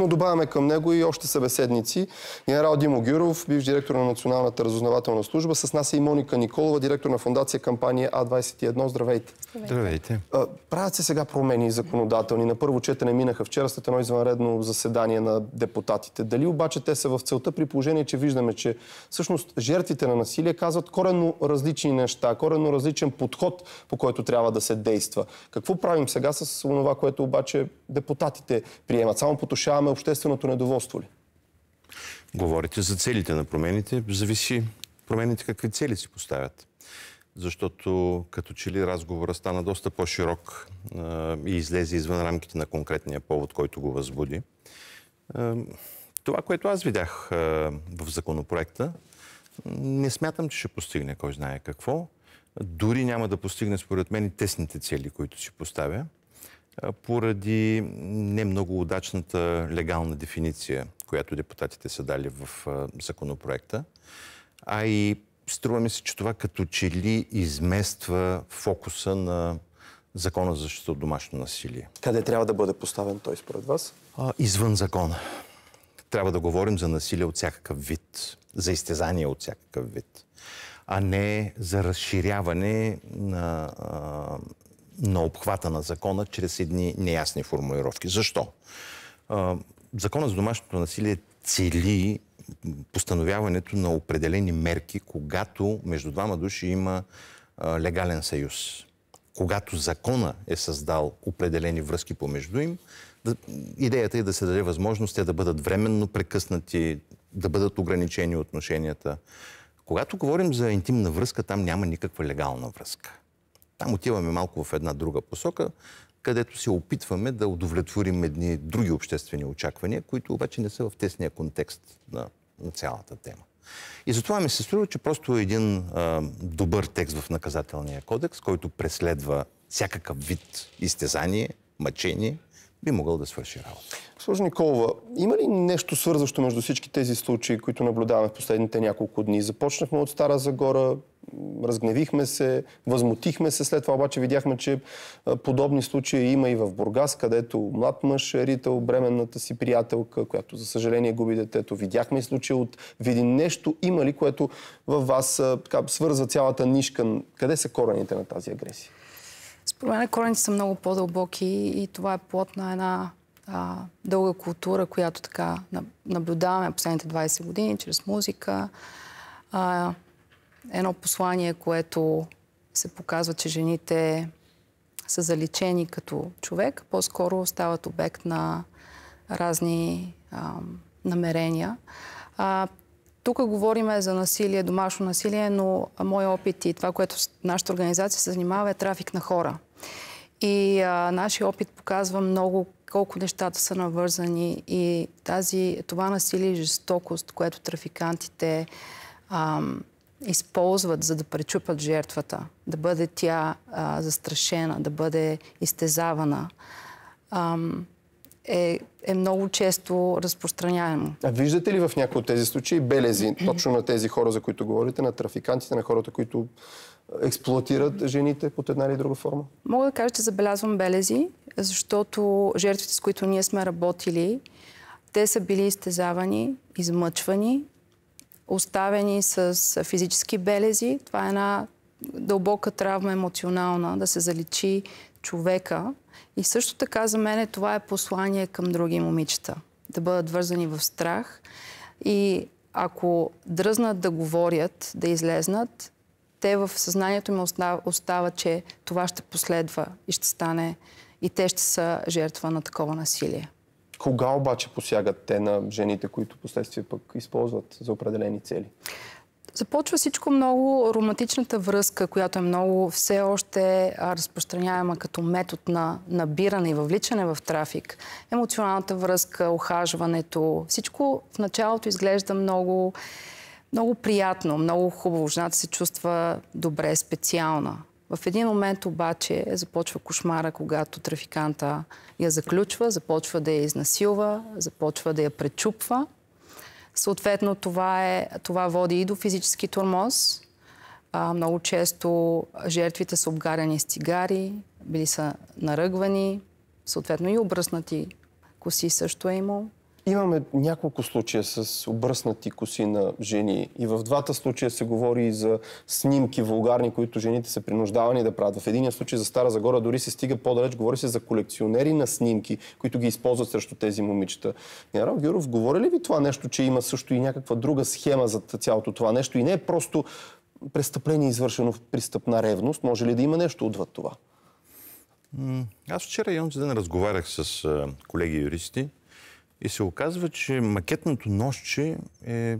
но добавяме към него и още събеседници. Генерал Димо Гюров, бивш директор на Националната разузнавателна служба. С нас е и Моника Николова, директор на фундация кампания А21. Здравейте. Здравейте. А, правят се сега промени законодателни. На първо четене минаха вчера след едно извънредно заседание на депутатите. Дали обаче те са в целта при положение, че виждаме, че всъщност жертвите на насилие казват коренно различни неща, коренно различен подход, по който трябва да се действа. Какво правим сега с това, което обаче депутатите приемат? Само потушаваме на общественото недоволство ли? Говорите за целите на промените. Зависи промените какви цели си поставят. Защото като че ли разговора стана доста по-широк и излезе извън рамките на конкретния повод, който го възбуди. А, това, което аз видях а, в законопроекта, не смятам, че ще постигне кой знае какво. Дори няма да постигне, според мен, и тесните цели, които си поставя поради не много удачната легална дефиниция, която депутатите са дали в законопроекта, а и струва ми се, че това като че ли измества фокуса на закона за защита от домашно насилие. Къде трябва да бъде поставен той според вас? А, извън закона. Трябва да говорим за насилие от всякакъв вид, за изтезание от всякакъв вид, а не за разширяване на а, на обхвата на закона чрез едни неясни формулировки. Защо? Закона за домашното насилие цели постановяването на определени мерки, когато между двама души има легален съюз. Когато закона е създал определени връзки помежду им, идеята е да се даде възможност те да бъдат временно прекъснати, да бъдат ограничени отношенията. Когато говорим за интимна връзка, там няма никаква легална връзка. Там отиваме малко в една друга посока, където се опитваме да удовлетворим едни други обществени очаквания, които обаче не са в тесния контекст на, на цялата тема. И затова ми се струва, че просто един а, добър текст в наказателния кодекс, който преследва всякакъв вид изтезание, мъчение, би могъл да свърши работа. Служа Николова, има ли нещо свързващо между всички тези случаи, които наблюдаваме в последните няколко дни? Започнахме от Стара Загора, разгневихме се, възмутихме се, след това обаче видяхме, че подобни случаи има и в Бургас, където млад мъж е ритал бременната си приятелка, която за съжаление губи детето. Видяхме и случаи от Види Нещо има ли, което във вас така, свърза цялата нишка? Къде са корените на тази агресия? Според мен корените са много по-дълбоки и това е плод на една а, дълга култура, която така наблюдаваме последните 20 години чрез музика. А, едно послание, което се показва, че жените са заличени като човек, по-скоро стават обект на разни а, намерения. А, тук говорим за насилие, домашно насилие, но моят опит и това, което нашата организация се занимава е трафик на хора. И а, нашия опит показва много колко нещата са навързани и тази, това насилие и жестокост, което трафикантите използват, за да пречупат жертвата, да бъде тя а, застрашена, да бъде изтезавана. Ам, е, е много често разпространяемо. А виждате ли в някои от тези случаи белези, точно на тези хора, за които говорите, на трафикантите, на хората, които е, експлуатират жените под една или друга форма? Мога да кажа, че забелязвам белези, защото жертвите, с които ние сме работили, те са били изтезавани, измъчвани, оставени с физически белези. Това е една дълбока травма емоционална, да се заличи човека и също така за мен това е послание към други момичета. Да бъдат вързани в страх и ако дръзнат да говорят, да излезнат, те в съзнанието ми остава, остава, че това ще последва и ще стане и те ще са жертва на такова насилие. Кога обаче посягат те на жените, които последствие пък използват за определени цели? Започва всичко много романтичната връзка, която е много все още разпространяема като метод на набиране и въвличане в трафик. Емоционалната връзка, охажването, всичко в началото изглежда много, много приятно, много хубаво. Жената се чувства добре, специална. В един момент обаче започва кошмара, когато трафиканта я заключва, започва да я изнасилва, започва да я пречупва – Съответно, това, е, това води и до физически турмоз. А, много често жертвите са обгаряни с цигари, били са наръгвани, съответно и обръснати коси също е имало. Имаме няколко случая с обръснати коси на жени. И в двата случая се говори и за снимки вулгарни, които жените са принуждавани да правят. В единия случай за Стара Загора дори се стига по-далеч. Говори се за колекционери на снимки, които ги използват срещу тези момичета. Генерал Гюров, говори ли ви това нещо, че има също и някаква друга схема за цялото това нещо? И не е просто престъпление извършено в пристъпна ревност. Може ли да има нещо отвъд това? Аз вчера, онзи ден разговарях с колеги юристи и се оказва, че макетното нощче е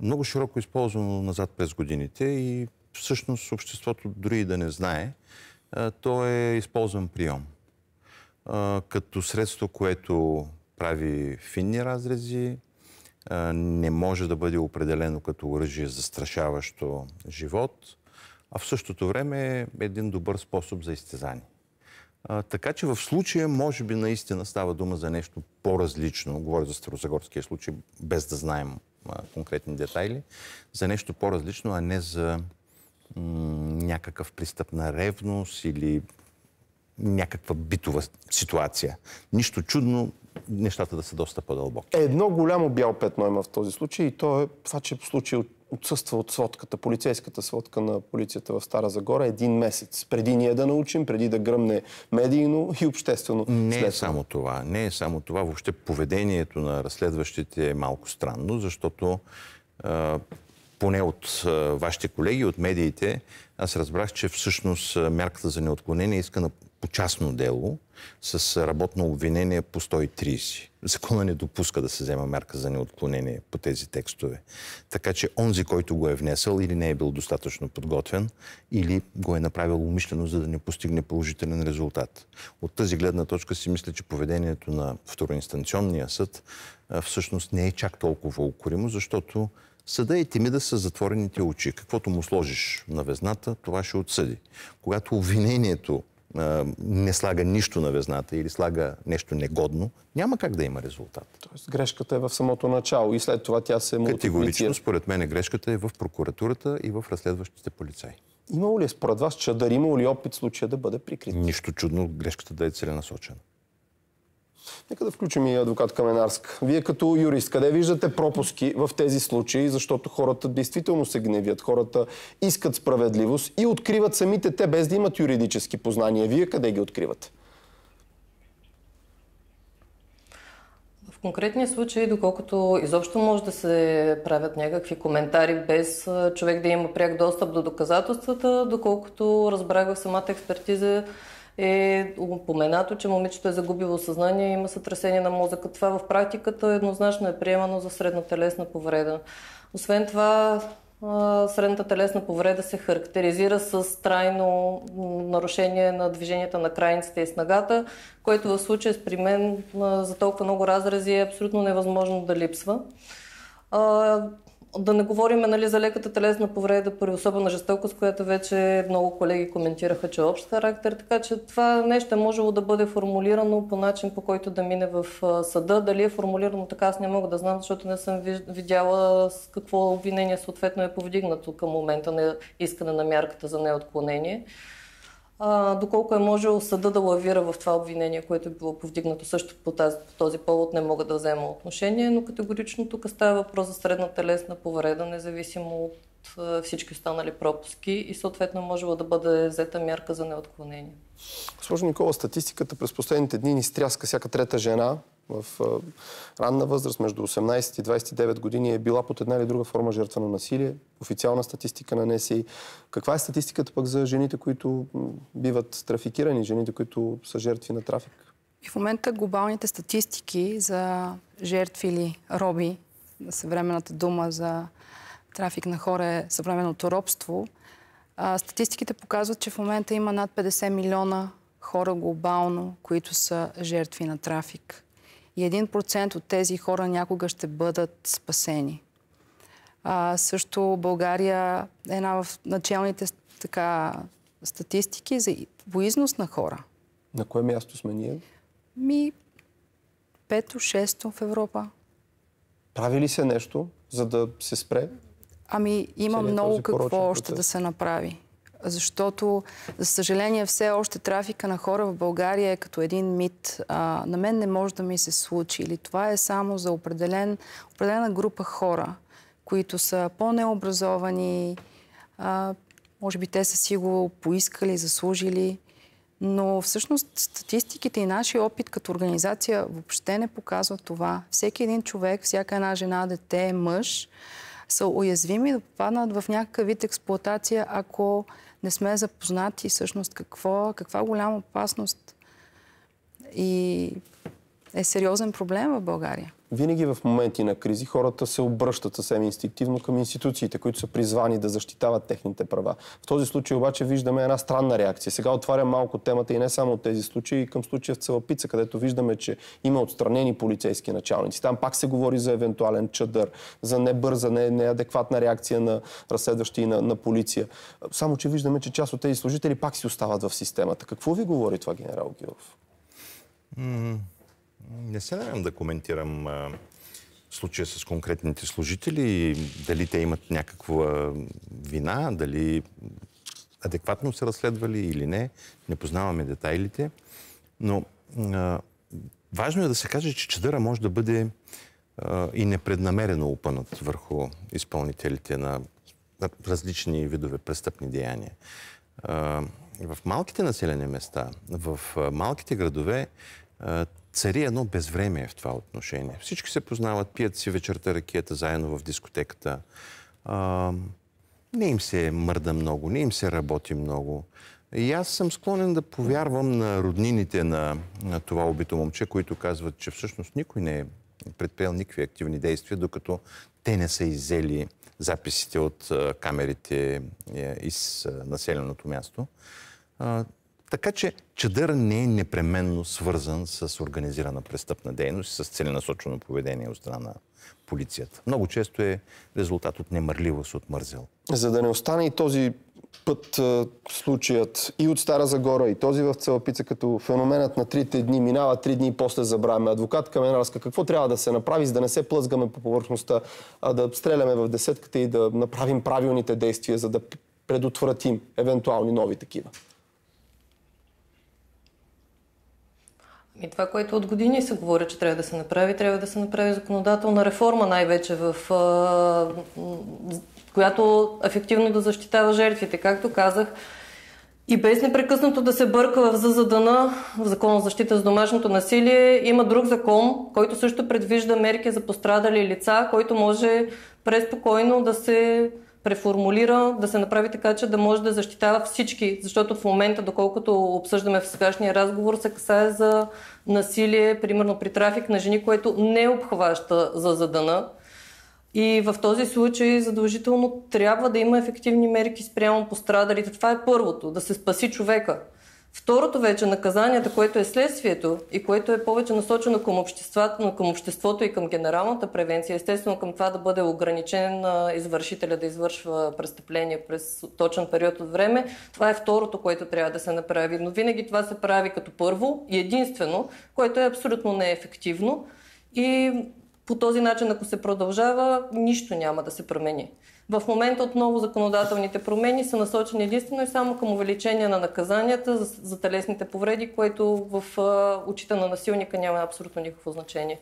много широко използвано назад през годините и всъщност обществото дори и да не знае, то е използван прием. Като средство, което прави финни разрези, не може да бъде определено като оръжие застрашаващо живот, а в същото време е един добър способ за изтезание така че в случая, може би, наистина става дума за нещо по-различно. Говоря за Старозагорския случай, без да знаем конкретни детайли. За нещо по-различно, а не за някакъв пристъп на ревност или някаква битова ситуация. Нищо чудно, нещата да са доста по-дълбоки. Е, едно голямо бял петно има в този случай и то е това, че случай е случай отсъства от сводката, полицейската сводка на полицията в Стара Загора един месец. Преди ние да научим, преди да гръмне медийно и обществено. Не е само това. Не е само това. Въобще поведението на разследващите е малко странно, защото поне от вашите колеги, от медиите, аз разбрах, че всъщност мярката за неотклонение е иска на по частно дело, с работно обвинение по 130. Закона не допуска да се взема мярка за неотклонение по тези текстове. Така че онзи, който го е внесъл или не е бил достатъчно подготвен, или го е направил умишлено, за да не постигне положителен резултат. От тази гледна точка си мисля, че поведението на второинстанционния съд всъщност не е чак толкова укоримо, защото Съда и да са затворените очи. Каквото му сложиш на везната, това ще отсъди. Когато обвинението не слага нищо на везната или слага нещо негодно, няма как да има резултат. Тоест грешката е в самото начало и след това тя се мултиплицира. Категорично, според мен, грешката е в прокуратурата и в разследващите полицаи. Имало ли е според вас чадър, имало ли е опит случая да бъде прикрит? Нищо чудно грешката да е целенасочена. Нека да включим и адвокат Каменарск. Вие като юрист, къде виждате пропуски в тези случаи, защото хората действително се гневят, хората искат справедливост и откриват самите те, без да имат юридически познания. Вие къде ги откривате? конкретния случай, доколкото изобщо може да се правят някакви коментари без човек да има пряк достъп до доказателствата, доколкото разбрах в самата експертиза, е упоменато, че момичето е загубило съзнание и има сътресение на мозъка. Това в практиката еднозначно е приемано за среднотелесна повреда. Освен това, средната телесна повреда се характеризира с трайно нарушение на движенията на крайниците и снагата, което в случая е при мен за толкова много разрази е абсолютно невъзможно да липсва. Да не говорим нали, за леката телесна повреда при особена жестокост, която вече много колеги коментираха, че е общ характер, така че това нещо е можело да бъде формулирано по начин, по който да мине в съда. Дали е формулирано така, аз не мога да знам, защото не съм видяла с какво обвинение съответно е повдигнато към момента на искане на мярката за неотклонение а, доколко е можел съда да лавира в това обвинение, което е било повдигнато също по, тази, по този повод, не мога да взема отношение, но категорично тук става въпрос за средна телесна повреда, независимо от всички останали пропуски и съответно можело да бъде взета мярка за неотклонение. Сложно Никола, статистиката през последните дни ни стряска всяка трета жена в ранна възраст, между 18 и 29 години, е била под една или друга форма жертва на насилие. Официална статистика на НСИ. Каква е статистиката пък за жените, които биват трафикирани, жените, които са жертви на трафик? И в момента глобалните статистики за жертви или роби, съвременната дума за трафик на хора е съвременното робство. А, статистиките показват, че в момента има над 50 милиона хора глобално, които са жертви на трафик. И един процент от тези хора някога ще бъдат спасени. А, също България е една в началните така, статистики за боизнос на хора. На кое място сме ние? Ми, пето, шесто в Европа. Прави ли се нещо, за да се спре Ами има много какво още да се направи. Защото, за съжаление, все още трафика на хора в България е като един мит. А, на мен не може да ми се случи. Или това е само за определен, определена група хора, които са по-необразовани. може би те са си го поискали, заслужили. Но всъщност статистиките и нашия опит като организация въобще не показва това. Всеки един човек, всяка една жена, дете, мъж са уязвими да попаднат в някакъв вид експлуатация, ако не сме запознати всъщност какво, каква голяма опасност и е сериозен проблем в България винаги в моменти на кризи хората се обръщат съвсем инстинктивно към институциите, които са призвани да защитават техните права. В този случай обаче виждаме една странна реакция. Сега отварям малко темата и не само от тези случаи, и към случая в Целапица, където виждаме, че има отстранени полицейски началници. Там пак се говори за евентуален чадър, за небърза, не, неадекватна реакция на разследващи и на, на полиция. Само, че виждаме, че част от тези служители пак си остават в системата. Какво ви говори това, генерал Гилов? Mm-hmm. Не се надявам да коментирам а, случая с конкретните служители, дали те имат някаква вина, дали адекватно се разследвали или не. Не познаваме детайлите. Но а, важно е да се каже, че чадъра може да бъде а, и непреднамерено опънат върху изпълнителите на различни видове престъпни деяния. А, в малките населени места, в малките градове, цари едно безвремие в това отношение. Всички се познават, пият си вечерта ракията заедно в дискотеката. А, не им се мърда много, не им се работи много. И аз съм склонен да повярвам на роднините на, на това убито момче, които казват, че всъщност никой не е предприел никакви активни действия, докато те не са иззели записите от камерите е, из населеното място. Така че чадър не е непременно свързан с организирана престъпна дейност, с целенасочено поведение от страна на полицията. Много често е резултат от немърливост, от мързел. За да не остане и този път случаят и от Стара Загора, и този в Целапица, като феноменът на трите дни минава, три дни и после забравяме. Адвокат Каменарска, какво трябва да се направи, за да не се плъзгаме по повърхността, а да стреляме в десетката и да направим правилните действия, за да предотвратим евентуални нови такива? И това, което от години се говори, че трябва да се направи, трябва да се направи законодателна реформа, най-вече в която ефективно да защитава жертвите. Както казах, и без непрекъснато да се бърка в ЗЗДН, в закон за защита за домашното насилие, има друг закон, който също предвижда мерки за пострадали лица, който може преспокойно да се преформулира, да се направи така, че да може да защитава всички, защото в момента, доколкото обсъждаме в сегашния разговор, се касае за насилие, примерно при трафик на жени, което не обхваща за задъна. И в този случай задължително трябва да има ефективни мерки спрямо пострадалите. Това е първото, да се спаси човека. Второто вече наказанието, което е следствието и което е повече насочено към, обществото, към обществото и към генералната превенция, естествено към това да бъде ограничен на извършителя да извършва престъпление през точен период от време, това е второто, което трябва да се направи. Но винаги това се прави като първо и единствено, което е абсолютно неефективно и по този начин, ако се продължава, нищо няма да се промени. В момента отново законодателните промени са насочени единствено и само към увеличение на наказанията за, за телесните повреди, което в а, очите на насилника няма абсолютно никакво значение.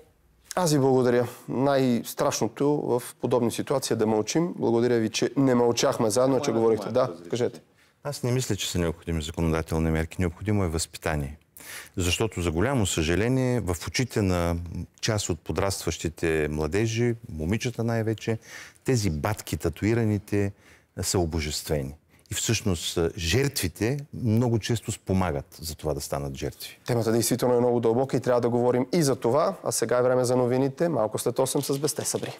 Аз ви благодаря. Най-страшното в подобни ситуации е да мълчим. Благодаря ви, че не мълчахме заедно, че говорихте. Да, кажете. Аз не мисля, че са необходими законодателни мерки. Необходимо е възпитание. Защото, за голямо съжаление, в очите на част от подрастващите младежи, момичета най-вече, тези батки, татуираните, са обожествени. И всъщност жертвите много често спомагат за това да станат жертви. Темата действително е много дълбока и трябва да говорим и за това. А сега е време за новините. Малко след 8 с Бесте Сабри.